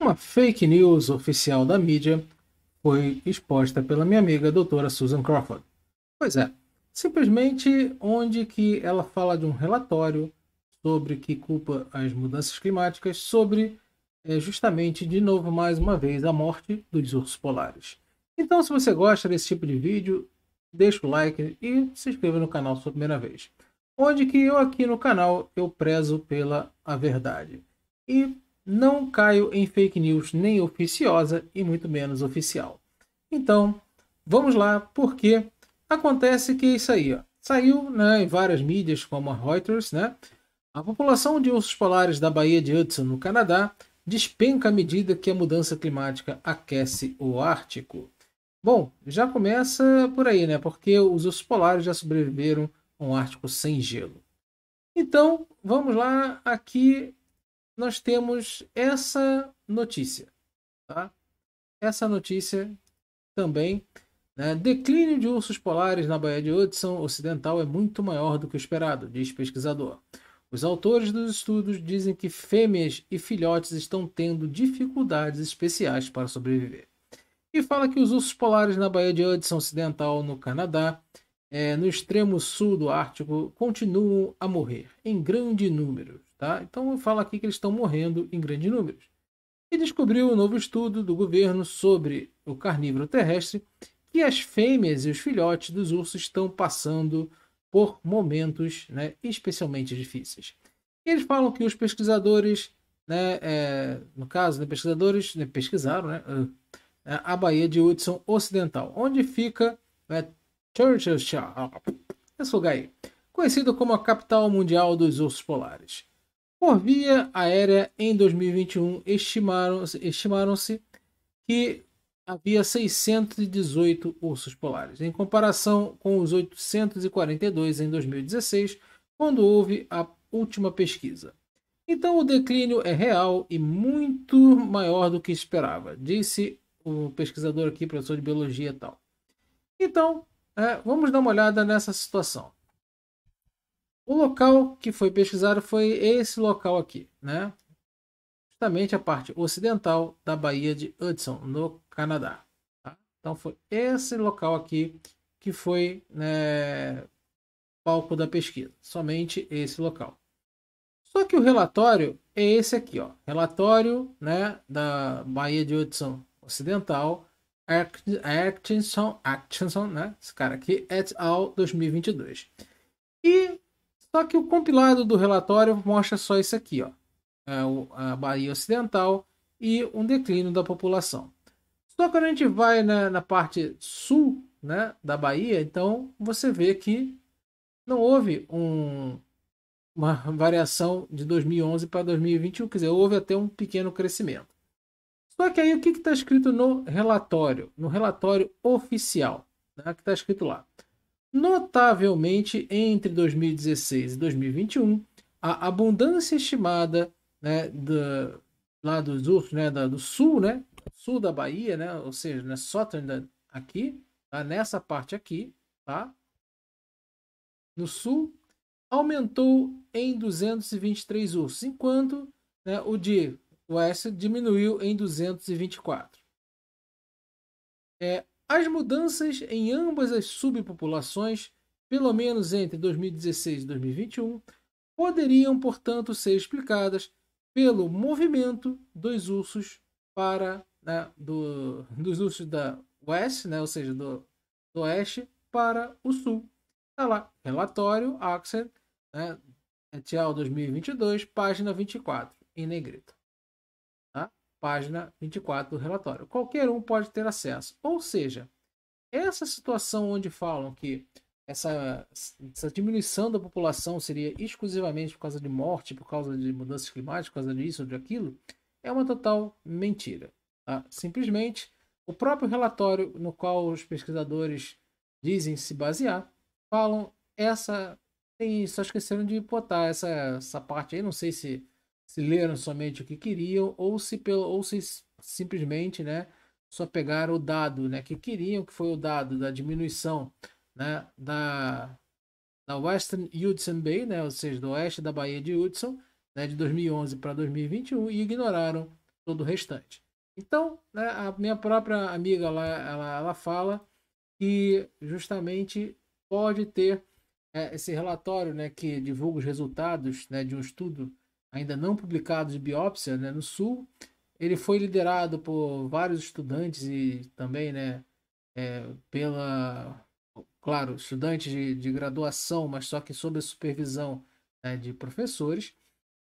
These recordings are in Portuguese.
Uma fake news oficial da mídia foi exposta pela minha amiga doutora Susan Crawford. Pois é, simplesmente onde que ela fala de um relatório sobre que culpa as mudanças climáticas sobre é, justamente de novo mais uma vez a morte dos ursos polares. Então, se você gosta desse tipo de vídeo, deixa o like e se inscreva no canal sua primeira vez. Onde que eu aqui no canal eu prezo pela a verdade. E não caio em fake news nem oficiosa e muito menos oficial. Então, vamos lá, porque acontece que é isso aí. Ó. Saiu né, em várias mídias, como a Reuters, né? A população de ursos polares da Baía de Hudson, no Canadá, despenca à medida que a mudança climática aquece o Ártico. Bom, já começa por aí, né? Porque os ursos polares já sobreviveram a um Ártico sem gelo. Então, vamos lá aqui nós temos essa notícia. Tá? Essa notícia também. Né? Declínio de ursos polares na Baía de Hudson Ocidental é muito maior do que o esperado, diz pesquisador. Os autores dos estudos dizem que fêmeas e filhotes estão tendo dificuldades especiais para sobreviver. E fala que os ursos polares na Baía de Hudson Ocidental, no Canadá, é, no extremo sul do Ártico, continuam a morrer em grande número. Tá? Então eu falo aqui que eles estão morrendo em grande número. E descobriu um novo estudo do governo sobre o carnívoro terrestre que as fêmeas e os filhotes dos ursos estão passando por momentos né, especialmente difíceis. E eles falam que os pesquisadores, né, é, no caso, né, pesquisadores né, pesquisaram né, ah, a Baía de Hudson Ocidental, onde fica né, Churchill, esse lugar aí, conhecido como a capital mundial dos ursos polares. Por via aérea, em 2021, estimaram-se estimaram que havia 618 ursos polares, em comparação com os 842 em 2016, quando houve a última pesquisa. Então o declínio é real e muito maior do que esperava, disse o pesquisador aqui, professor de biologia e tal. Então, é, vamos dar uma olhada nessa situação. O local que foi pesquisado foi esse local aqui, né? Justamente a parte ocidental da Baía de Hudson, no Canadá. Tá? Então foi esse local aqui que foi né, palco da pesquisa, somente esse local. Só que o relatório é esse aqui, ó, relatório né, da Baía de Hudson Ocidental, Atkinson, Atkinson, né, esse cara aqui, et al. 2022. E só que o compilado do relatório mostra só isso aqui, ó. É a Bahia Ocidental e um declínio da população. Só que quando a gente vai na, na parte sul né, da Bahia, então você vê que não houve um, uma variação de 2011 para 2021, quer dizer, houve até um pequeno crescimento. Só que aí o que está escrito no relatório, no relatório oficial, né, que está escrito lá? Notavelmente, entre 2016 e 2021, a abundância estimada né, do lá dos ursos, né, do sul, né, sul da Bahia, né, ou seja, né, só Southern aqui, tá, nessa parte aqui, tá, no sul, aumentou em 223 ursos, enquanto né, o de oeste diminuiu em 224. É, as mudanças em ambas as subpopulações, pelo menos entre 2016 e 2021, poderiam, portanto, ser explicadas pelo movimento dos ursos para né, do, dos ursos da oeste, né, ou seja, do, do oeste para o sul. Está lá, relatório Axel, né, al. 2022, página 24, em negrito página 24 do relatório. Qualquer um pode ter acesso. Ou seja, essa situação onde falam que essa, essa diminuição da população seria exclusivamente por causa de morte, por causa de mudanças climáticas, por causa disso ou daquilo, é uma total mentira. Tá? Simplesmente, o próprio relatório no qual os pesquisadores dizem se basear, falam essa. Tem, só esqueceram de botar essa, essa parte aí, não sei se se leram somente o que queriam ou se, ou se simplesmente né, só pegaram o dado né, que queriam, que foi o dado da diminuição né, da, da Western Hudson Bay, né, ou seja, do oeste da Baía de Hudson, né, de 2011 para 2021, e ignoraram todo o restante. Então, né, a minha própria amiga lá, ela, ela fala que justamente pode ter é, esse relatório né, que divulga os resultados né, de um estudo ainda não publicado de biópsia né, no Sul. Ele foi liderado por vários estudantes e também, né, é, pela, claro, estudantes de, de, graduação, mas só que sob a supervisão né, de professores.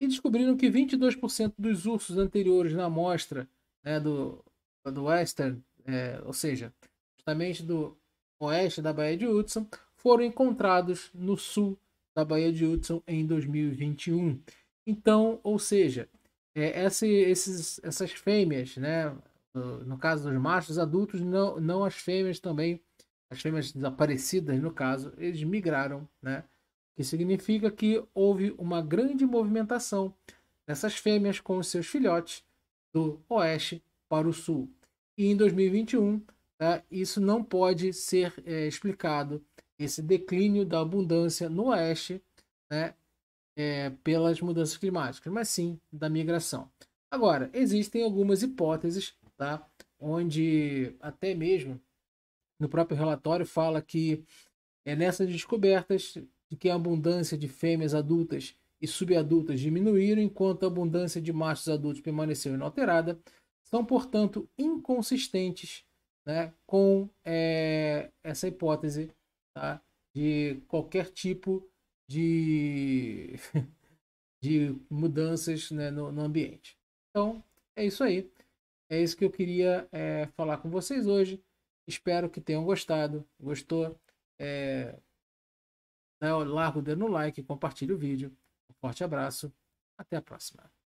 E descobriram que 22% dos ursos anteriores na amostra né, do, do Western, é, ou seja, justamente do oeste da Baía de Hudson, foram encontrados no sul da Baía de Hudson em 2021. Então, ou seja, é, esses, essas fêmeas, né? No, caso dos machos adultos, não, não as fêmeas também, as fêmeas desaparecidas, no caso, eles migraram, né? O que significa que houve uma grande movimentação dessas fêmeas com os seus filhotes do oeste para o sul. E em 2021, tá, né, isso não pode ser é, explicado, esse declínio da abundância no oeste, né, é, pelas mudanças climáticas, mas sim da migração. Agora, existem algumas hipóteses, tá? onde até mesmo no próprio relatório fala que é nessas descobertas de que a abundância de fêmeas adultas e subadultas diminuíram, enquanto a abundância de machos adultos permaneceu inalterada, são, portanto, inconsistentes né, com é, essa hipótese tá, de qualquer tipo de de, de mudanças né, no, no, ambiente. Então, é isso aí. É isso que eu queria é, falar com vocês hoje. Espero que tenham gostado. Gostou? É, né, larga o dedo no like, compartilhe o vídeo. Um forte abraço. Até a próxima.